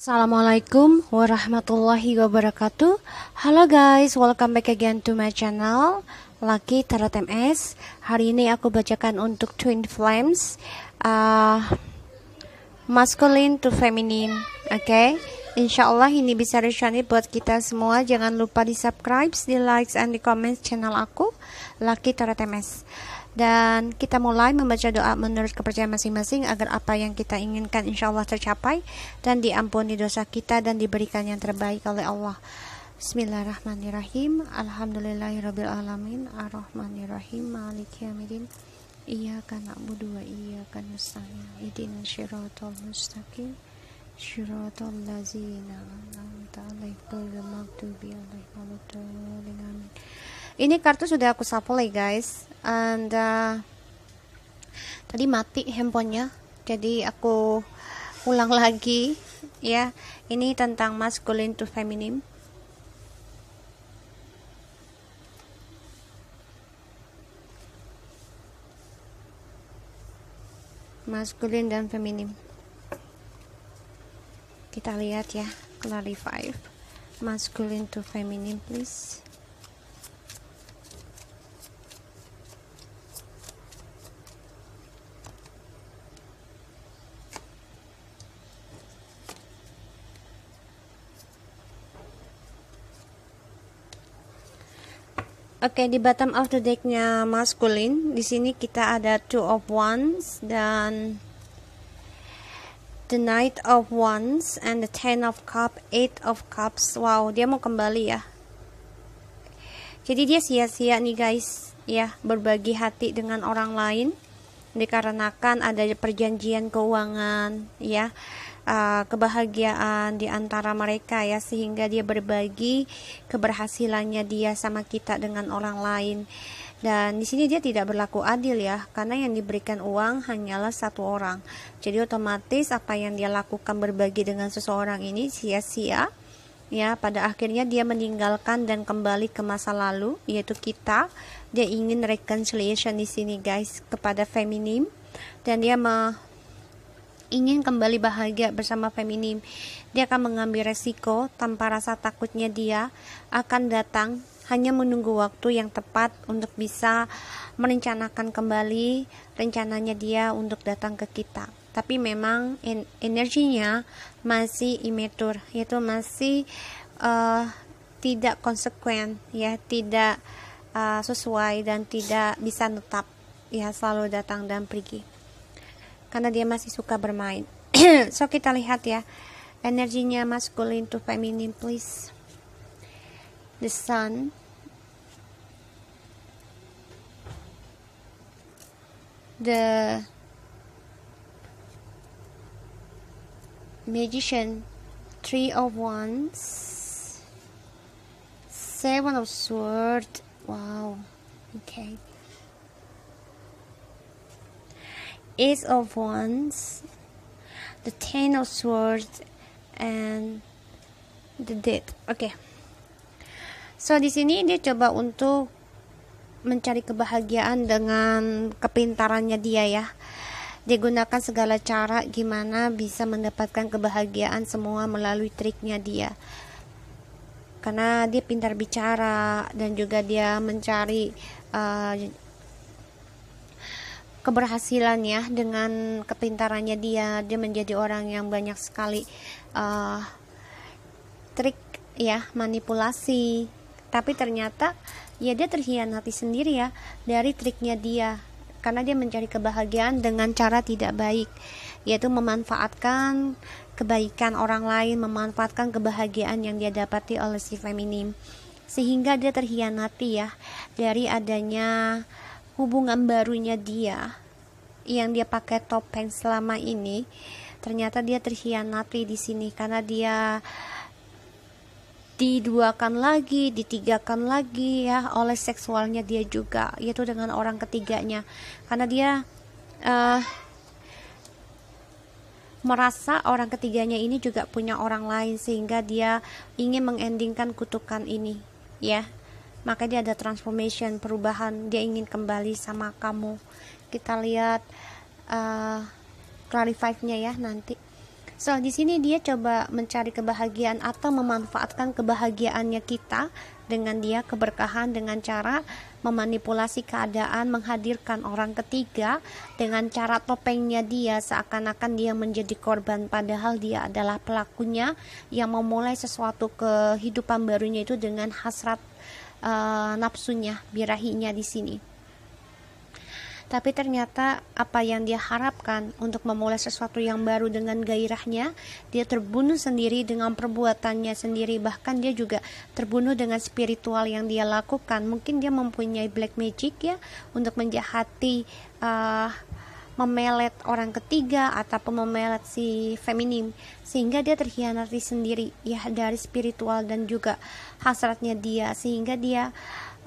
Assalamualaikum warahmatullahi wabarakatuh Halo guys, welcome back again to my channel Lucky Tarot MS Hari ini aku bacakan untuk Twin Flames uh, Masculine to Feminine Oke okay? Insya ini bisa resonate buat kita semua Jangan lupa di subscribe, di like, and di comment channel aku Lucky Tarot MS dan kita mulai membaca doa menurut kepercayaan masing-masing agar apa yang kita inginkan insya Allah tercapai dan diampuni dosa kita dan diberikan yang terbaik oleh Allah Bismillahirrahmanirrahim Alhamdulillahirrabbilalamin Ar-Rahmanirrahim Maliki Amirin Iyaka na'budu wa iyaka nusta'in Idina syiratul mustaqim Syiratul lazina Anta alaihul magdubi alaihul Ini kartu sudah aku sapu ya guys and uh, tadi mati handphonenya jadi aku ulang lagi ya ini tentang masculine to feminine maskulin dan feminim kita lihat ya clarify maskulin to feminim please Oke, okay, di bottom of the deck-nya maskulin, di sini kita ada two of wands dan the knight of wands and the ten of Cups, eight of cups. Wow, dia mau kembali ya. Jadi dia sia-sia nih guys, ya, berbagi hati dengan orang lain dikarenakan ada perjanjian keuangan, ya uh, kebahagiaan di antara mereka ya sehingga dia berbagi keberhasilannya dia sama kita dengan orang lain dan di sini dia tidak berlaku adil ya karena yang diberikan uang hanyalah satu orang jadi otomatis apa yang dia lakukan berbagi dengan seseorang ini sia-sia ya pada akhirnya dia meninggalkan dan kembali ke masa lalu yaitu kita dia ingin reconciliation di sini guys kepada feminim dan dia ingin kembali bahagia bersama feminim. Dia akan mengambil resiko tanpa rasa takutnya dia akan datang hanya menunggu waktu yang tepat untuk bisa merencanakan kembali rencananya dia untuk datang ke kita. Tapi memang energinya masih immature, yaitu masih uh, tidak konsekuen, ya, tidak uh, sesuai dan tidak bisa tetap ya selalu datang dan pergi karena dia masih suka bermain so kita lihat ya energinya masculine to feminine please the sun the magician three of wands seven of swords wow okay Ace of Wands, the Ten of Swords, and the Dead. Oke. Okay. So di sini dia coba untuk mencari kebahagiaan dengan kepintarannya dia ya. Dia gunakan segala cara gimana bisa mendapatkan kebahagiaan semua melalui triknya dia. Karena dia pintar bicara dan juga dia mencari uh, keberhasilannya dengan kepintarannya dia dia menjadi orang yang banyak sekali uh, trik ya manipulasi tapi ternyata ya dia terhianati sendiri ya dari triknya dia karena dia mencari kebahagiaan dengan cara tidak baik yaitu memanfaatkan kebaikan orang lain memanfaatkan kebahagiaan yang dia dapati oleh si feminim sehingga dia terhianati ya dari adanya hubungan barunya dia yang dia pakai topeng selama ini ternyata dia terhianati di sini karena dia diduakan lagi, ditigakan lagi ya oleh seksualnya dia juga yaitu dengan orang ketiganya karena dia uh, merasa orang ketiganya ini juga punya orang lain sehingga dia ingin mengendingkan kutukan ini ya maka dia ada transformation perubahan dia ingin kembali sama kamu kita lihat uh, clarify-nya ya nanti so di sini dia coba mencari kebahagiaan atau memanfaatkan kebahagiaannya kita dengan dia keberkahan dengan cara memanipulasi keadaan menghadirkan orang ketiga dengan cara topengnya dia seakan-akan dia menjadi korban padahal dia adalah pelakunya yang memulai sesuatu kehidupan barunya itu dengan hasrat uh, nafsunya, birahinya di sini. Tapi ternyata apa yang dia harapkan untuk memulai sesuatu yang baru dengan gairahnya, dia terbunuh sendiri dengan perbuatannya sendiri, bahkan dia juga terbunuh dengan spiritual yang dia lakukan. Mungkin dia mempunyai black magic ya untuk menjahati uh, memelet orang ketiga ataupun memelet si feminim sehingga dia terhianati sendiri ya dari spiritual dan juga hasratnya dia sehingga dia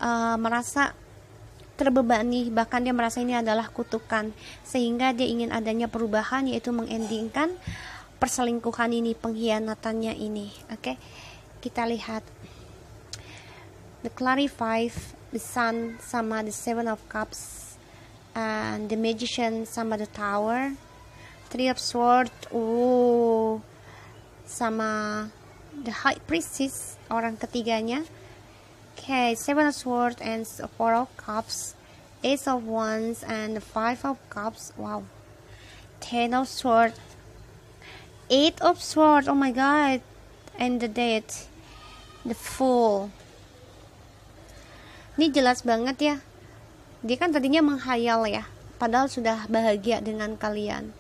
uh, merasa terbebani bahkan dia merasa ini adalah kutukan sehingga dia ingin adanya perubahan yaitu mengendingkan perselingkuhan ini pengkhianatannya ini oke okay? kita lihat the clarify the sun sama the seven of cups and the magician sama the tower three of sword oh sama the high priestess orang ketiganya okay seven of sword and four of cups ace of wands and five of cups wow ten of sword eight of sword oh my god and the dead the fool ini jelas banget ya dia kan tadinya menghayal ya padahal sudah bahagia dengan kalian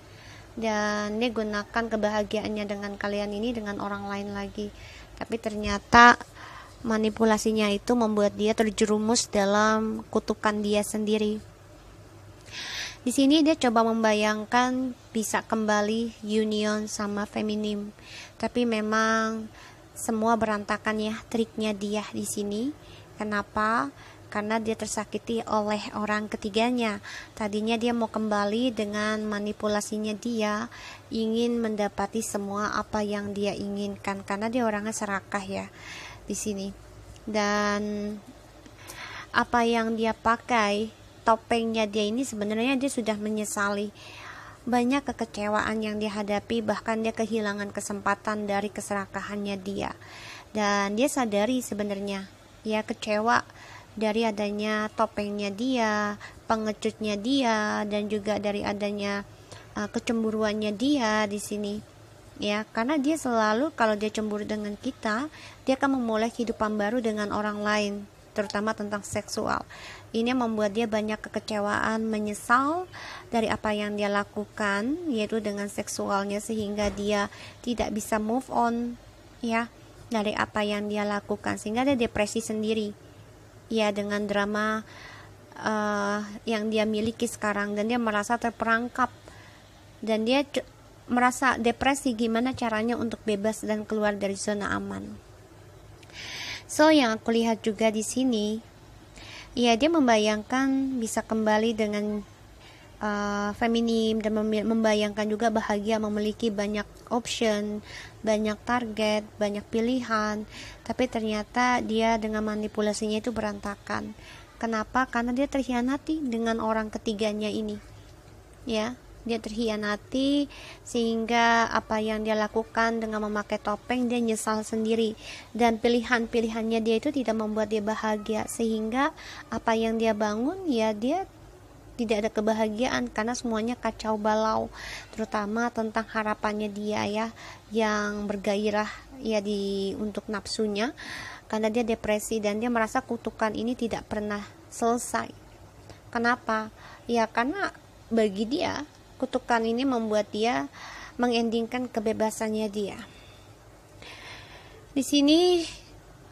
dan dia gunakan kebahagiaannya dengan kalian ini dengan orang lain lagi tapi ternyata manipulasinya itu membuat dia terjerumus dalam kutukan dia sendiri di sini dia coba membayangkan bisa kembali union sama feminim tapi memang semua berantakan ya triknya dia di sini kenapa karena dia tersakiti oleh orang ketiganya. Tadinya dia mau kembali dengan manipulasinya dia ingin mendapati semua apa yang dia inginkan karena dia orangnya serakah ya di sini. Dan apa yang dia pakai, topengnya dia ini sebenarnya dia sudah menyesali banyak kekecewaan yang dihadapi bahkan dia kehilangan kesempatan dari keserakahannya dia dan dia sadari sebenarnya ya kecewa dari adanya topengnya dia, pengecutnya dia, dan juga dari adanya uh, kecemburuannya dia di sini. Ya, karena dia selalu kalau dia cemburu dengan kita, dia akan memulai kehidupan baru dengan orang lain, terutama tentang seksual. Ini membuat dia banyak kekecewaan, menyesal dari apa yang dia lakukan, yaitu dengan seksualnya sehingga dia tidak bisa move on, ya, dari apa yang dia lakukan sehingga ada depresi sendiri ya dengan drama uh, yang dia miliki sekarang dan dia merasa terperangkap dan dia merasa depresi gimana caranya untuk bebas dan keluar dari zona aman. So yang aku lihat juga di sini, ya dia membayangkan bisa kembali dengan uh, feminim dan membayangkan juga bahagia memiliki banyak option, banyak target, banyak pilihan, tapi ternyata dia dengan manipulasinya itu berantakan. Kenapa? Karena dia terhianati dengan orang ketiganya ini. Ya, dia terhianati sehingga apa yang dia lakukan dengan memakai topeng dia nyesal sendiri dan pilihan-pilihannya dia itu tidak membuat dia bahagia sehingga apa yang dia bangun ya dia tidak ada kebahagiaan karena semuanya kacau balau terutama tentang harapannya dia ya yang bergairah ya di untuk nafsunya karena dia depresi dan dia merasa kutukan ini tidak pernah selesai kenapa ya karena bagi dia kutukan ini membuat dia mengendingkan kebebasannya dia di sini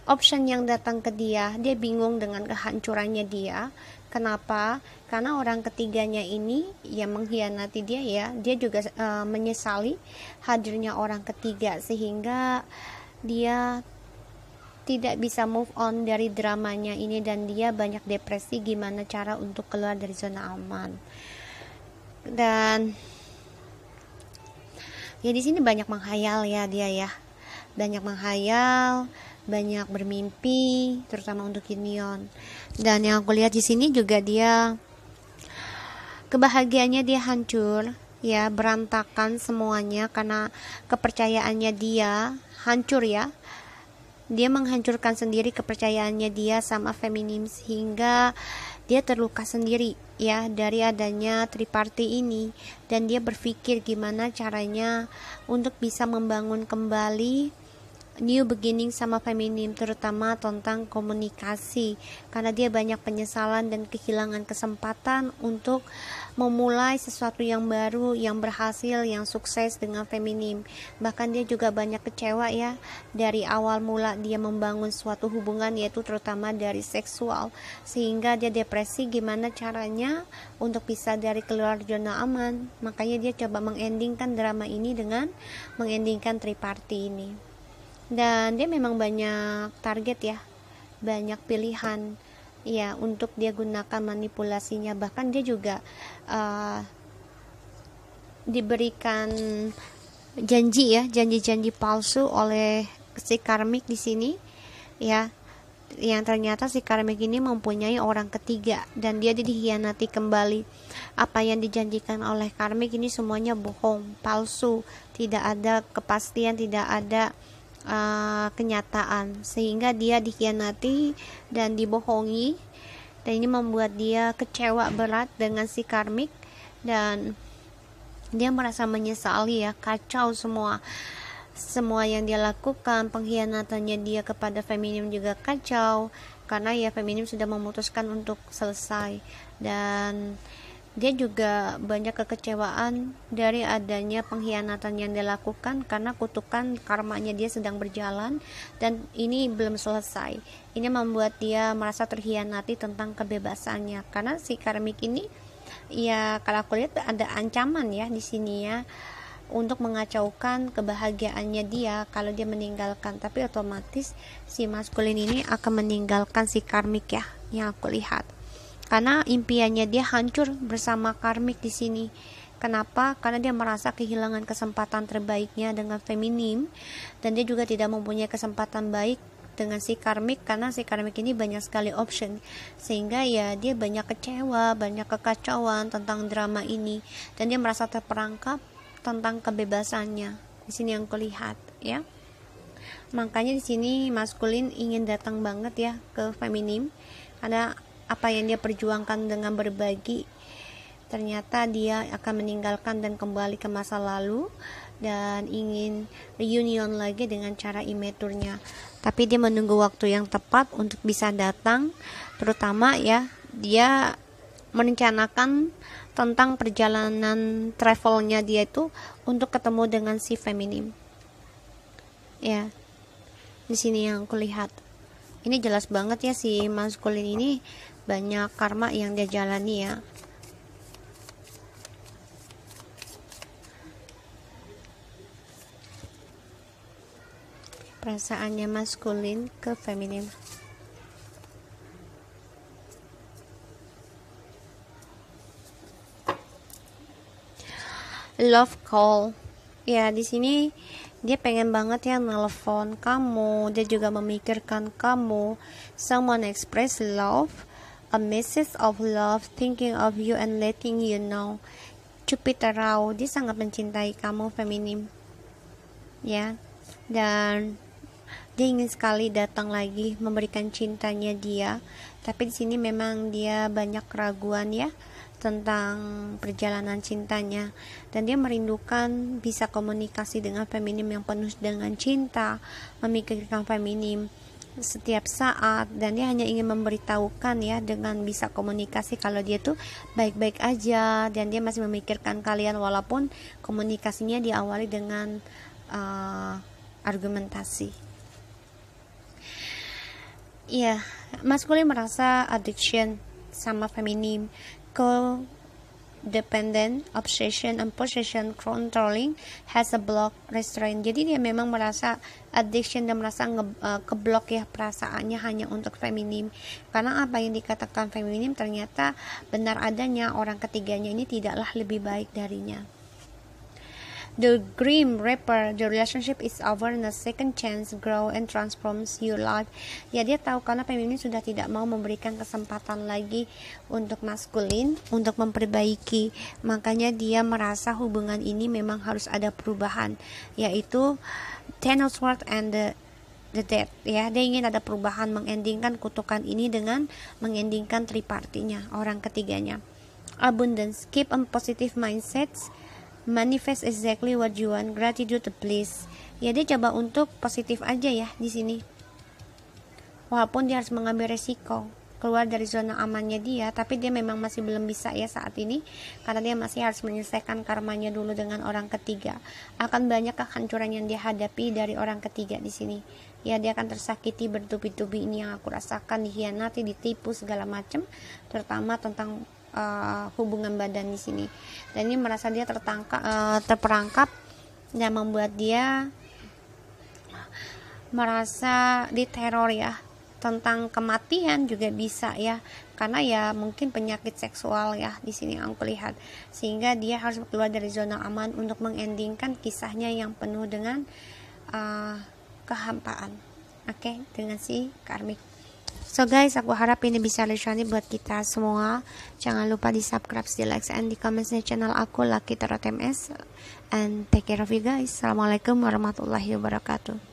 option yang datang ke dia dia bingung dengan kehancurannya dia Kenapa? Karena orang ketiganya ini yang mengkhianati dia ya, dia juga e, menyesali hadirnya orang ketiga sehingga dia tidak bisa move on dari dramanya ini dan dia banyak depresi gimana cara untuk keluar dari zona aman. Dan ya di sini banyak menghayal ya dia ya. Banyak menghayal banyak bermimpi terutama untuk Gideon dan yang aku lihat di sini juga dia kebahagiaannya dia hancur ya berantakan semuanya karena kepercayaannya dia hancur ya dia menghancurkan sendiri kepercayaannya dia sama feminim sehingga dia terluka sendiri ya dari adanya triparti ini dan dia berpikir gimana caranya untuk bisa membangun kembali New Beginning sama feminim terutama tentang komunikasi karena dia banyak penyesalan dan kehilangan kesempatan untuk memulai sesuatu yang baru yang berhasil yang sukses dengan feminim bahkan dia juga banyak kecewa ya dari awal mula dia membangun suatu hubungan yaitu terutama dari seksual sehingga dia depresi gimana caranya untuk bisa dari keluar zona aman makanya dia coba mengendingkan drama ini dengan mengendingkan triparti ini dan dia memang banyak target ya banyak pilihan ya untuk dia gunakan manipulasinya bahkan dia juga uh, diberikan janji ya janji-janji palsu oleh si karmik di sini ya yang ternyata si karmik ini mempunyai orang ketiga dan dia dikhianati kembali apa yang dijanjikan oleh karmik ini semuanya bohong palsu tidak ada kepastian tidak ada uh, kenyataan sehingga dia dikhianati dan dibohongi dan ini membuat dia kecewa berat dengan si karmik dan dia merasa menyesali ya kacau semua semua yang dia lakukan pengkhianatannya dia kepada feminim juga kacau karena ya feminim sudah memutuskan untuk selesai dan dia juga banyak kekecewaan dari adanya pengkhianatan yang dilakukan karena kutukan karmanya dia sedang berjalan dan ini belum selesai. Ini membuat dia merasa terhianati tentang kebebasannya karena si karmik ini ya kalau aku lihat ada ancaman ya di sini ya untuk mengacaukan kebahagiaannya dia kalau dia meninggalkan tapi otomatis si maskulin ini akan meninggalkan si karmik ya yang aku lihat karena impiannya dia hancur bersama karmik di sini. Kenapa? Karena dia merasa kehilangan kesempatan terbaiknya dengan feminim dan dia juga tidak mempunyai kesempatan baik dengan si karmik karena si karmik ini banyak sekali option sehingga ya dia banyak kecewa, banyak kekacauan tentang drama ini dan dia merasa terperangkap tentang kebebasannya. Di sini yang kulihat ya. Makanya di sini maskulin ingin datang banget ya ke feminim karena apa yang dia perjuangkan dengan berbagi ternyata dia akan meninggalkan dan kembali ke masa lalu dan ingin reunion lagi dengan cara imeturnya tapi dia menunggu waktu yang tepat untuk bisa datang terutama ya dia merencanakan tentang perjalanan travelnya dia itu untuk ketemu dengan si feminim ya di sini yang kulihat ini jelas banget ya si maskulin ini banyak karma yang dia jalani ya perasaannya maskulin ke feminin love call ya di sini dia pengen banget ya nelfon kamu dia juga memikirkan kamu someone express love a message of love thinking of you and letting you know Jupiter Rao dia sangat mencintai kamu feminim ya dan dia ingin sekali datang lagi memberikan cintanya dia tapi di sini memang dia banyak keraguan ya tentang perjalanan cintanya dan dia merindukan bisa komunikasi dengan feminim yang penuh dengan cinta memikirkan feminim setiap saat dan dia hanya ingin memberitahukan ya dengan bisa komunikasi kalau dia tuh baik-baik aja dan dia masih memikirkan kalian walaupun komunikasinya diawali dengan uh, argumentasi. Iya, yeah, maskulin merasa addiction sama feminim ke dependent, obsession, and possession controlling has a block restraint. Jadi dia memang merasa addiction dan merasa nge, uh, keblok ya perasaannya hanya untuk feminim. Karena apa yang dikatakan feminim ternyata benar adanya orang ketiganya ini tidaklah lebih baik darinya. The Grim Reaper, the relationship is over and a second chance grow and transforms your life. Ya dia tahu karena pemimpin sudah tidak mau memberikan kesempatan lagi untuk maskulin untuk memperbaiki. Makanya dia merasa hubungan ini memang harus ada perubahan, yaitu Ten of Swords and the the dead ya dia ingin ada perubahan mengendingkan kutukan ini dengan mengendingkan tripartinya orang ketiganya abundance keep a positive mindset manifest exactly what you want, gratitude to please Ya dia coba untuk positif aja ya di sini. Walaupun dia harus mengambil resiko keluar dari zona amannya dia, tapi dia memang masih belum bisa ya saat ini karena dia masih harus menyelesaikan karmanya dulu dengan orang ketiga. Akan banyak kehancuran yang dia hadapi dari orang ketiga di sini. Ya dia akan tersakiti bertubi-tubi ini yang aku rasakan dihianati, ditipu segala macam, terutama tentang uh, hubungan badan di sini dan ini merasa dia tertangkap uh, eh, terperangkap yang membuat dia merasa diteror ya tentang kematian juga bisa ya karena ya mungkin penyakit seksual ya di sini aku lihat sehingga dia harus keluar dari zona aman untuk mengendingkan kisahnya yang penuh dengan uh, kehampaan oke okay? dengan si karmik So guys, aku harap ini bisa lesuani buat kita semua. Jangan lupa di subscribe, di like, and di comments di channel aku Lucky Tarot MS. And take care of you guys. Assalamualaikum warahmatullahi wabarakatuh.